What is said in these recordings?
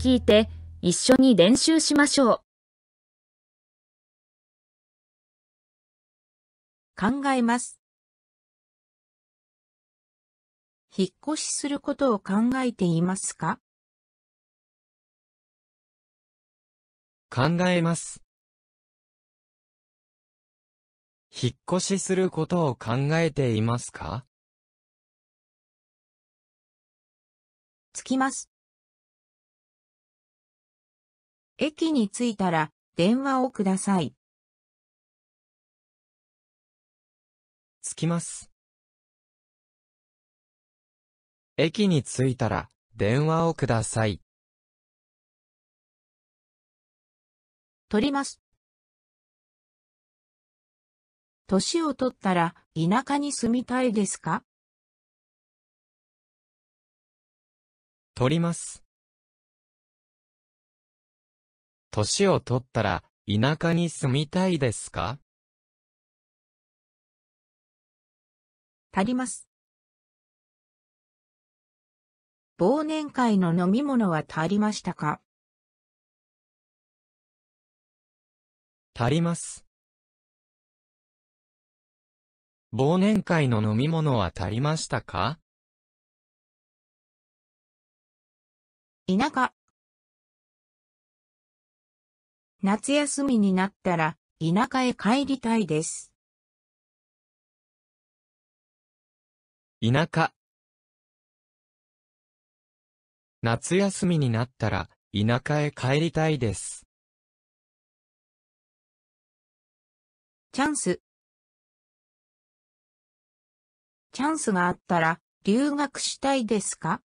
聞いて、一緒に練習しましょう。考えます。引っ越しすることを考えていますか考えます。引っ越しすることを考えていますかつきます。駅に着いたら電話をください。着きます。駅に着いたら電話をください。取ります。年を取ったら田舎に住みたいですか取ります。年を取ったら、田舎に住みたいですか足ります。忘年会の飲み物は足りましたか足ります。忘年会の飲み物は足りましたか田舎夏休みになったら、田舎へ帰りたいです。田舎。夏休みになったら、田舎へ帰りたいです。チャンス。チャンスがあったら、留学したいですか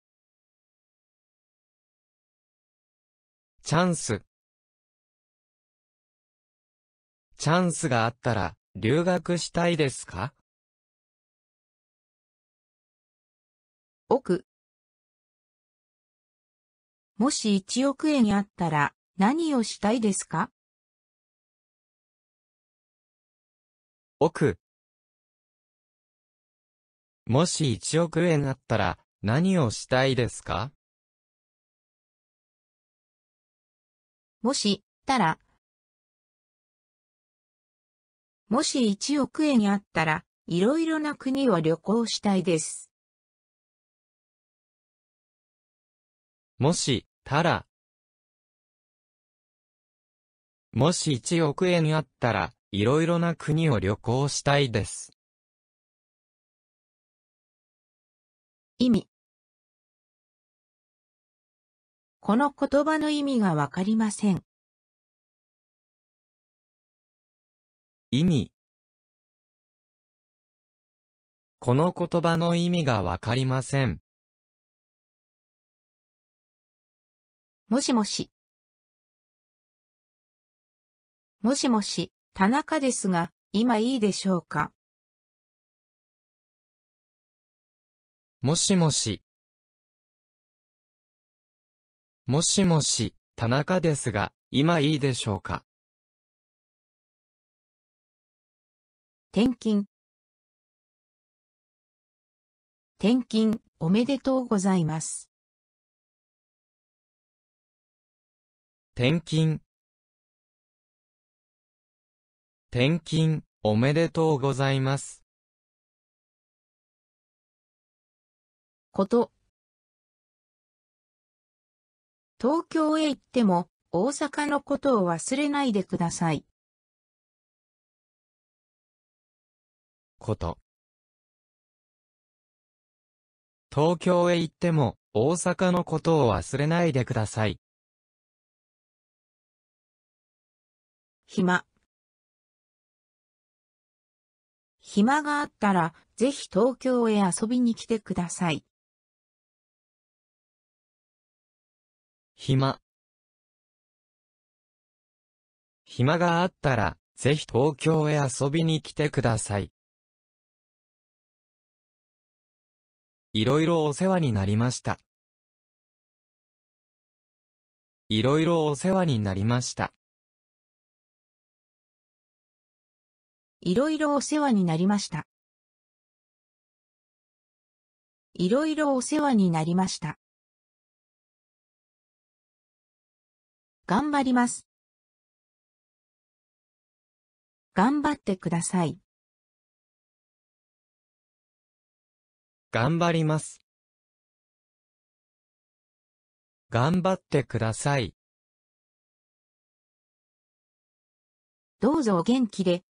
チャンス。チャンスがあったら、留学したいですか奥。もし1億円あったら、何をしたいですか奥。もし1億円あったら、何をしたいですかもし、たら、もし1億円あったら、いろいろな国を旅行したいです。もし、たら。もし1億円あったら、いろいろな国を旅行したいです。意味。この言葉の意味がわかりません。意味。この言葉の意味がわかりません。もしもし。もしもし、田中ですが、今いいでしょうか。もしもし。もしもし、田中ですが、今いいでしょうか。転勤。転勤、おめでとうございます。転勤。転勤、おめでとうございます。こと。東京へ行っても、大阪のことを忘れないでください。こと。東京へ行っても、大阪のことを忘れないでください。暇。暇があったら、ぜひ東京へ遊びに来てください。暇。暇があったら、ぜひ東京へ遊びに来てください。いろいろお世話になりました。いろいろお世話になりました。いろいろお世話になりました。いろいろお世話になりました。頑張ります。頑張ってください。頑張ります。頑張ってください。どうぞお元気で。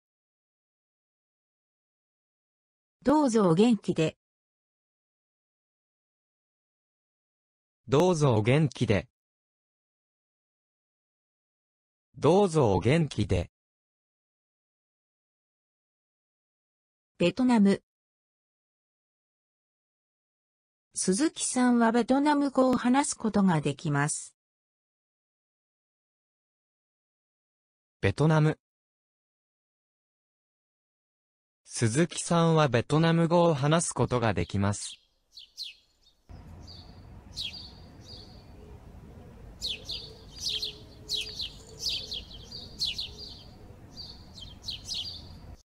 どうぞお元気で。どうぞお元気で。どうぞお元気で。ベトナム鈴木さんはベトナム語を話すことができます。ベトナム鈴木さんはベトナム語を話すことができます。